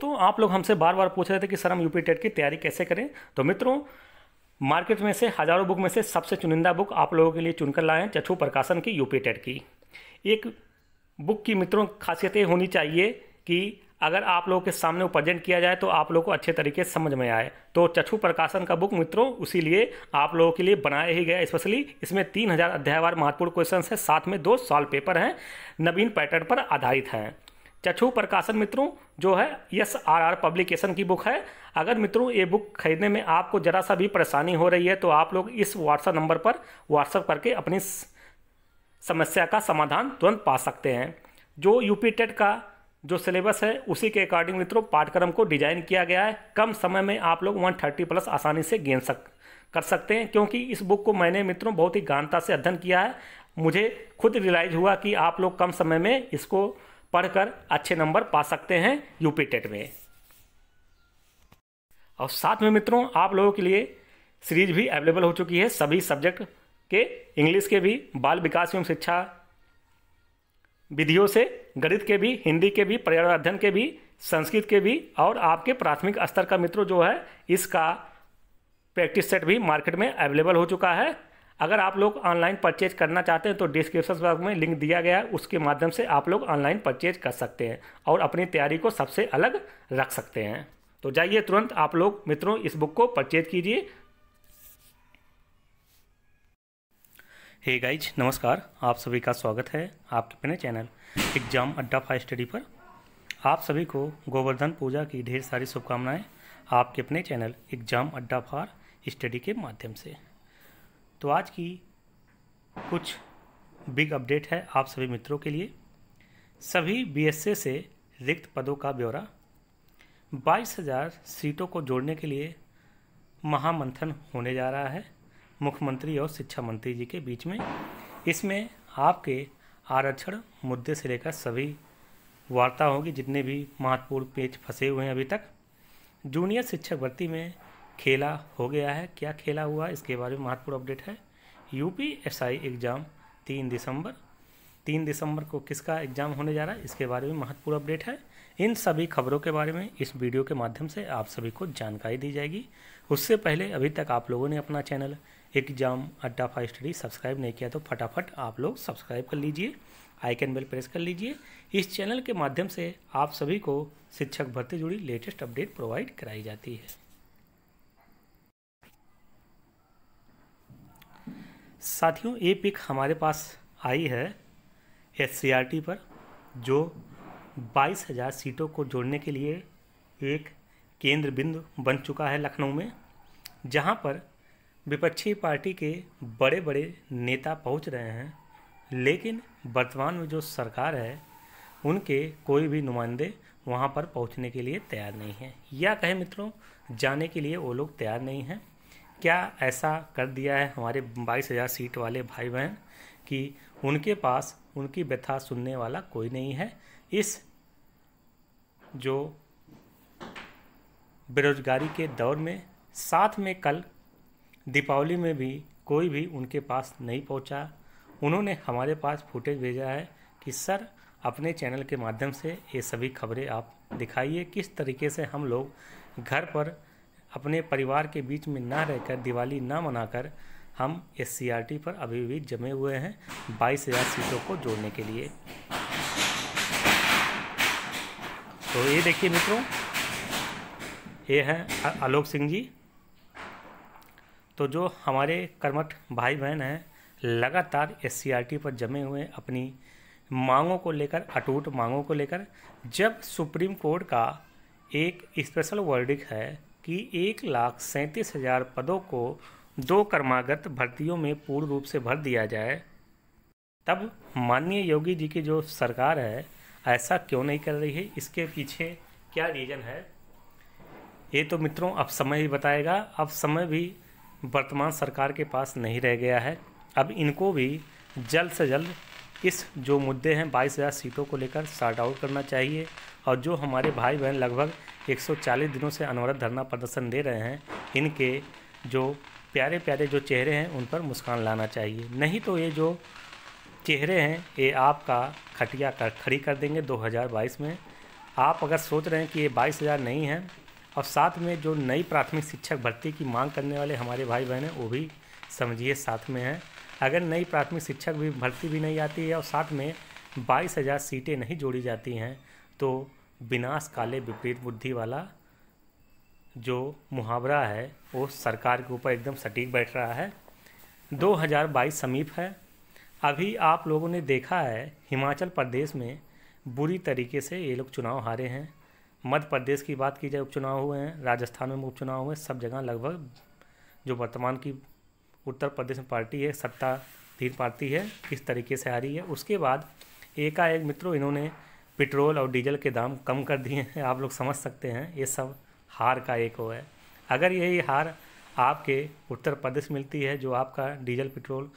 दोस्तों आप लोग हमसे बार बार पूछ रहे थे कि सर हम यूपी टेट की तैयारी कैसे करें तो मित्रों मार्केट में से हजारों बुक में से सबसे चुनिंदा बुक आप लोगों के लिए चुनकर लाए हैं चछू प्रकाशन की यूपी टेट की एक बुक की मित्रों खासियत ये होनी चाहिए कि अगर आप लोगों के सामने वो प्रजेंट किया जाए तो आप लोगों को अच्छे तरीके से समझ में आए तो चछू प्रकाशन का बुक मित्रों उसी लिए आप लोगों के लिए बनाया ही गया स्पेशली इसमें तीन हज़ार अध्यायवार महत्वपूर्ण क्वेश्चन है साथ में दो सॉल्व पेपर हैं नवीन पैटर्न पर आधारित हैं चछु प्रकाशन मित्रों जो है यस आर आर पब्लिकेशन की बुक है अगर मित्रों ये बुक खरीदने में आपको ज़रा सा भी परेशानी हो रही है तो आप लोग इस व्हाट्सएप नंबर पर व्हाट्सएप करके अपनी समस्या का समाधान तुरंत पा सकते हैं जो यू पी टेट का जो सिलेबस है उसी के अकॉर्डिंग मित्रों पाठ्यक्रम को डिजाइन किया गया है कम समय में आप लोग वन थर्टी प्लस आसानी से गेन सक कर सकते हैं क्योंकि इस बुक को मैंने मित्रों बहुत ही गानता से अध्ययन किया है मुझे खुद रियलाइज हुआ कि आप लोग कम समय में इसको पढ़कर अच्छे नंबर पा सकते हैं यूपी टेट में और साथ में मित्रों आप लोगों के लिए सीरीज भी अवेलेबल हो चुकी है सभी सब्जेक्ट के इंग्लिश के भी बाल विकास एवं शिक्षा विधियों से गणित के भी हिंदी के भी पर्यावरण अध्ययन के भी संस्कृत के भी और आपके प्राथमिक स्तर का मित्रों जो है इसका प्रैक्टिस सेट भी मार्केट में अवेलेबल हो चुका है अगर आप लोग ऑनलाइन परचेज करना चाहते हैं तो डिस्क्रिप्शन बॉक्स में लिंक दिया गया है उसके माध्यम से आप लोग ऑनलाइन परचेज कर सकते हैं और अपनी तैयारी को सबसे अलग रख सकते हैं तो जाइए तुरंत आप लोग मित्रों इस बुक को परचेज कीजिए हे गाइज नमस्कार आप सभी का स्वागत है आपके अपने channel exam Adda five study पर आप सभी को गोवर्धन पूजा की ढेर सारी शुभकामनाएं आपके अपने चैनल एग्जाम अड्डा फार स्टडी के माध्यम से तो आज की कुछ बिग अपडेट है आप सभी मित्रों के लिए सभी बीएसए से रिक्त पदों का ब्यौरा 22,000 सीटों को जोड़ने के लिए महामंथन होने जा रहा है मुख्यमंत्री और शिक्षा मंत्री जी के बीच में इसमें आपके आरक्षण मुद्दे से लेकर सभी वार्ता होगी जितने भी महत्वपूर्ण पेज फंसे हुए हैं अभी तक जूनियर शिक्षक भर्ती में खेला हो गया है क्या खेला हुआ इसके बारे में महत्वपूर्ण अपडेट है यूपी एसआई एग्ज़ाम तीन दिसंबर तीन दिसंबर को किसका एग्ज़ाम होने जा रहा है इसके बारे में महत्वपूर्ण अपडेट है इन सभी खबरों के बारे में इस वीडियो के माध्यम से आप सभी को जानकारी दी जाएगी उससे पहले अभी तक आप लोगों ने अपना channel exam Adda five study subscribe नहीं किया तो फटाफट आप लोग सब्सक्राइब कर लीजिए आइकन बेल प्रेस कर लीजिए इस चैनल के माध्यम से आप सभी को शिक्षक भर्ती जुड़ी लेटेस्ट अपडेट प्रोवाइड कराई जाती है साथियों ये पिक हमारे पास आई है एस पर जो बाईस हज़ार सीटों को जोड़ने के लिए एक केंद्र बिंदु बन चुका है लखनऊ में जहां पर विपक्षी पार्टी के बड़े बड़े नेता पहुंच रहे हैं लेकिन वर्तमान में जो सरकार है उनके कोई भी नुमाइंदे वहां पर पहुंचने के लिए तैयार नहीं हैं या कहें मित्रों जाने के लिए वो लोग तैयार नहीं हैं क्या ऐसा कर दिया है हमारे बाईस हज़ार सीट वाले भाई बहन कि उनके पास उनकी व्यथा सुनने वाला कोई नहीं है इस जो बेरोजगारी के दौर में साथ में कल दीपावली में भी कोई भी उनके पास नहीं पहुंचा उन्होंने हमारे पास फुटेज भेजा है कि सर अपने चैनल के माध्यम से ये सभी खबरें आप दिखाइए किस तरीके से हम लोग घर पर अपने परिवार के बीच में ना रहकर दिवाली ना मनाकर हम एस पर अभी भी जमे हुए हैं बाईस हज़ार सीटों को जोड़ने के लिए तो ये देखिए मित्रों ये हैं आलोक सिंह जी तो जो हमारे कर्मठ भाई बहन हैं लगातार एस पर जमे हुए अपनी मांगों को लेकर अटूट मांगों को लेकर जब सुप्रीम कोर्ट का एक स्पेशल वर्डिक है कि एक लाख सैंतीस हज़ार पदों को दो कर्मागत भर्तियों में पूर्ण रूप से भर दिया जाए तब माननीय योगी जी की जो सरकार है ऐसा क्यों नहीं कर रही है इसके पीछे क्या रीज़न है ये तो मित्रों अब समय ही बताएगा अब समय भी वर्तमान सरकार के पास नहीं रह गया है अब इनको भी जल्द से जल्द इस जो मुद्दे हैं बाईस हज़ार सीटों को लेकर शार्ट आउट करना चाहिए और जो हमारे भाई बहन लगभग 140 दिनों से अनवरत धरना प्रदर्शन दे रहे हैं इनके जो प्यारे प्यारे जो चेहरे हैं उन पर मुस्कान लाना चाहिए नहीं तो ये जो चेहरे हैं ये आपका खटिया कर खड़ी कर देंगे 2022 में आप अगर सोच रहे हैं कि ये 22,000 नहीं है और साथ में जो नई प्राथमिक शिक्षक भर्ती की मांग करने वाले हमारे भाई बहन हैं वो भी समझिए साथ में हैं अगर नई प्राथमिक शिक्षक भी भर्ती भी नहीं आती है और साथ में बाईस हज़ार सीटें नहीं जोड़ी जाती हैं तो विनाश काले विपरीत बुद्धि वाला जो मुहावरा है वो सरकार के ऊपर एकदम सटीक बैठ रहा है 2022 समीप है अभी आप लोगों ने देखा है हिमाचल प्रदेश में बुरी तरीके से ये लोग चुनाव हारे हैं मध्य प्रदेश की बात की जाए उपचुनाव हुए हैं राजस्थान में उपचुनाव हुए हैं सब जगह लगभग जो वर्तमान की उत्तर प्रदेश में पार्टी है सत्ताधीन पार्टी है किस तरीके से हारी है उसके बाद एकाएक मित्रों इन्होंने पेट्रोल और डीजल के दाम कम कर दिए हैं आप लोग समझ सकते हैं ये सब हार का एक हो है अगर यही हार आपके उत्तर प्रदेश मिलती है जो आपका डीजल पेट्रोल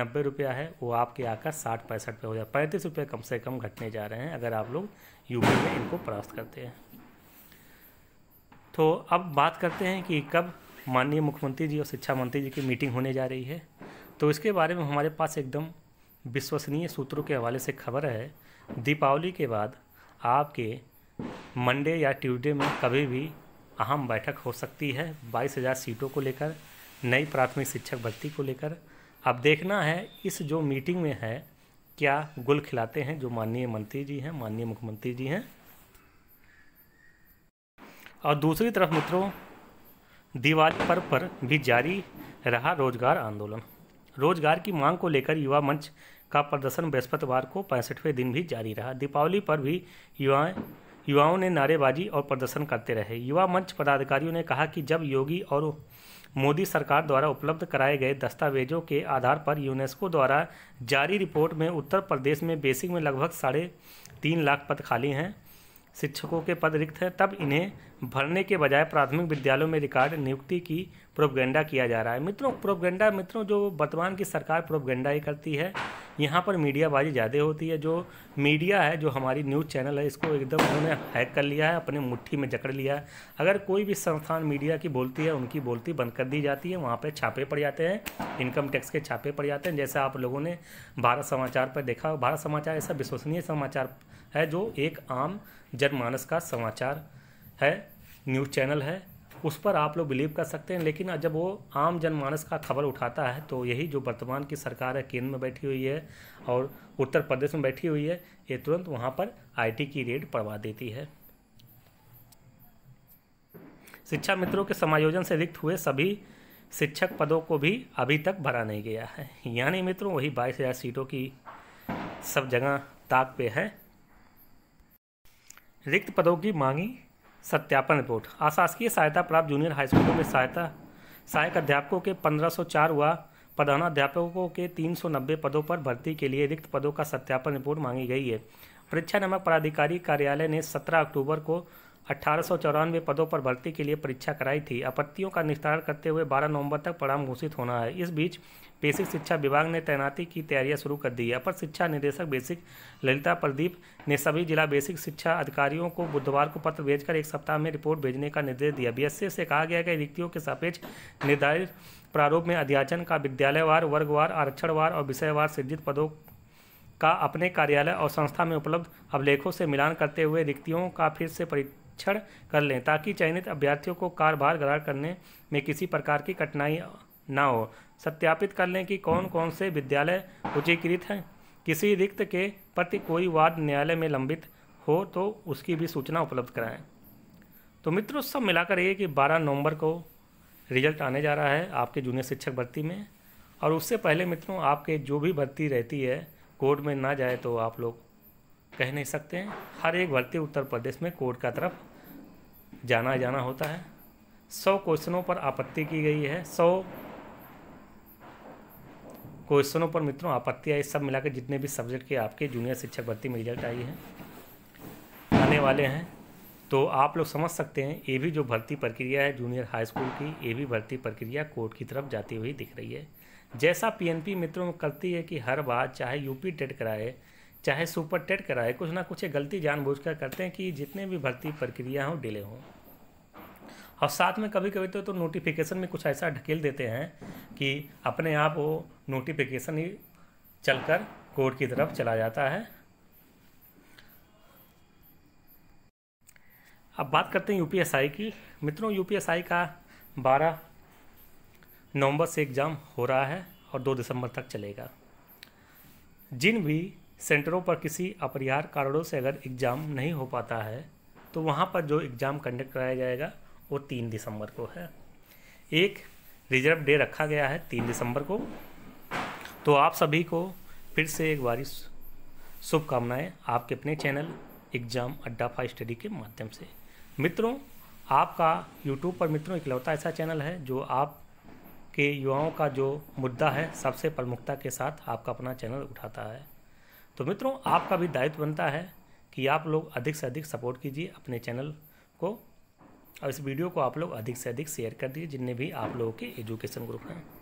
नब्बे रुपया है वो आपके आकर साठ पैंसठ पे हो जाए पैंतीस रुपये कम से कम घटने जा रहे हैं अगर आप लोग यूपी में इनको परास्त करते हैं तो अब बात करते हैं कि कब माननीय मुख्यमंत्री जी और शिक्षा मंत्री जी की मीटिंग होने जा रही है तो इसके बारे में हमारे पास एकदम विश्वसनीय सूत्रों के हवाले से खबर है दीपावली के बाद आपके मंडे या ट्यूसडे में कभी भी अहम बैठक हो सकती है बाईस हज़ार सीटों को लेकर नई प्राथमिक शिक्षक भर्ती को लेकर अब देखना है इस जो मीटिंग में है क्या गुल खिलाते हैं जो माननीय मंत्री जी हैं माननीय मुख्यमंत्री जी हैं और दूसरी तरफ मित्रों दिवाली पर्व पर भी जारी रहा रोजगार आंदोलन रोजगार की मांग को लेकर युवा मंच का प्रदर्शन बृहस्पतिवार को पैंसठवें दिन भी जारी रहा दीपावली पर भी युवाएं युवाओं ने नारेबाजी और प्रदर्शन करते रहे युवा मंच पदाधिकारियों ने कहा कि जब योगी और मोदी सरकार द्वारा उपलब्ध कराए गए दस्तावेजों के आधार पर यूनेस्को द्वारा जारी रिपोर्ट में उत्तर प्रदेश में बेसिक में लगभग साढ़े तीन लाख पद खाली हैं शिक्षकों के पद रिक्त हैं तब इन्हें भरने के बजाय प्राथमिक विद्यालयों में रिकॉर्ड नियुक्ति की प्रोपगेंडा किया जा रहा है मित्रों प्रोपगेंडा मित्रों जो वर्तमान की सरकार प्रोपगेंडा ही करती है यहाँ पर मीडियाबाजी ज़्यादा होती है जो मीडिया है जो हमारी न्यूज़ चैनल है इसको एकदम उन्होंने हैक कर लिया है अपने मुट्ठी में जकड़ लिया है अगर कोई भी संस्थान मीडिया की बोलती है उनकी बोलती बंद कर दी जाती है वहाँ पर छापे पड़ जाते हैं इनकम टैक्स के छापे पड़ जाते हैं जैसे आप लोगों ने भारत समाचार पर देखा भारत समाचार ऐसा विश्वसनीय समाचार है जो एक आम जनमानस का समाचार है न्यूज़ चैनल है उस पर आप लोग बिलीव कर सकते हैं लेकिन जब वो आम जनमानस का खबर उठाता है तो यही जो वर्तमान की सरकार है केंद्र में बैठी हुई है और उत्तर प्रदेश में बैठी हुई है ये तुरंत वहाँ पर आईटी की रेड पड़वा देती है शिक्षा मित्रों के समायोजन से रिक्त हुए सभी शिक्षक पदों को भी अभी तक भरा नहीं गया है यानी मित्रों वही बाईस हज़ार सीटों की सब जगह ताक पे है रिक्त पदों की मांगी सत्यापन रिपोर्ट अशासकीय सहायता प्राप्त जूनियर हाई स्कूलों में सहायता सहायक अध्यापकों के 1504 व प्रधानाध्यापकों के 390 पदों पर भर्ती के लिए रिक्त पदों का सत्यापन रिपोर्ट मांगी गई है परीक्षा नामक पदाधिकारी कार्यालय ने 17 अक्टूबर को अठारह पदों पर भर्ती के लिए परीक्षा कराई थी आपत्तियों का निस्तारण करते हुए 12 नवंबर तक परिणाम घोषित होना है इस बीच बेसिक शिक्षा विभाग ने तैनाती की तैयारियां शुरू कर दी है अपर शिक्षा निदेशक बेसिक ललिता प्रदीप ने सभी जिला बेसिक शिक्षा अधिकारियों को बुधवार को पत्र भेजकर एक सप्ताह में रिपोर्ट भेजने का निर्देश दिया बीएससी से कहा गया कि रिक्तियों के सापेक्ष निर्धारित प्रारूप में अध्याचन का विद्यालयवार वर्गवार आरक्षणवार और विषयवार सृजित पदों का अपने कार्यालय और संस्था में उपलब्ध अभिलेखों से मिलान करते हुए रिक्तियों का फिर से परि निरीक्षण कर लें ताकि चयनित अभ्यर्थियों को कारभार ग्रहण करने में किसी प्रकार की कठिनाई ना हो सत्यापित कर लें कि कौन कौन से विद्यालय उच्चीकृत हैं किसी रिक्त के प्रति कोई वाद न्यायालय में लंबित हो तो उसकी भी सूचना उपलब्ध कराएं तो मित्रों सब मिलाकर ये कि 12 नवंबर को रिजल्ट आने जा रहा है आपके जूनियर शिक्षक भर्ती में और उससे पहले मित्रों आपके जो भी भर्ती रहती है कोर्ट में ना जाए तो आप लोग कह नहीं सकते हैं हर एक भर्ती उत्तर प्रदेश में कोर्ट का तरफ जाना जाना होता है सौ क्वेश्चनों पर आपत्ति की गई है सौ क्वेश्चनों पर मित्रों आपत्ति आई सब मिलाकर जितने भी सब्जेक्ट के आपके जूनियर शिक्षक भर्ती में रिजल्ट आई है आने वाले हैं तो आप लोग समझ सकते हैं ये भी जो भर्ती प्रक्रिया है जूनियर हाई स्कूल की ये भी भर्ती प्रक्रिया कोर्ट की तरफ जाती हुई दिख रही है जैसा पीएनपी मित्रों में करती है कि हर बार चाहे यूपी टेट कराए चाहे सुपर टेट कराए कुछ ना कुछ गलती जानबूझकर करते हैं कि जितने भी भर्ती प्रक्रिया हों डिले हों और साथ में कभी कभी तो, तो नोटिफिकेशन में कुछ ऐसा ढकेल देते हैं कि अपने आप वो नोटिफिकेशन ही चलकर कोर्ट की तरफ चला जाता है अब बात करते हैं यूपीएसआई की मित्रों यूपीएसआई का 12 नवंबर से एग्ज़ाम हो रहा है और 2 दिसंबर तक चलेगा जिन भी सेंटरों पर किसी अपरिहार कारणों से अगर एग्ज़ाम नहीं हो पाता है तो वहाँ पर जो एग्ज़ाम कंडक्ट कराया जाएगा वो तीन दिसंबर को है एक रिजर्व डे रखा गया है तीन दिसंबर को तो आप सभी को फिर से एक बारी शुभकामनाएँ आपके अपने channel exam Adda five study के माध्यम से मित्रों आपका यूट्यूब पर मित्रों इकलौता ऐसा चैनल है जो आप के युवाओं का जो मुद्दा है सबसे प्रमुखता के साथ आपका अपना चैनल उठाता है तो मित्रों आपका भी दायित्व बनता है कि आप लोग अधिक से अधिक सपोर्ट कीजिए अपने चैनल को और इस वीडियो को आप लोग अधिक से अधिक शेयर कर दिए जिनने भी आप लोगों के एजुकेशन ग्रुप हैं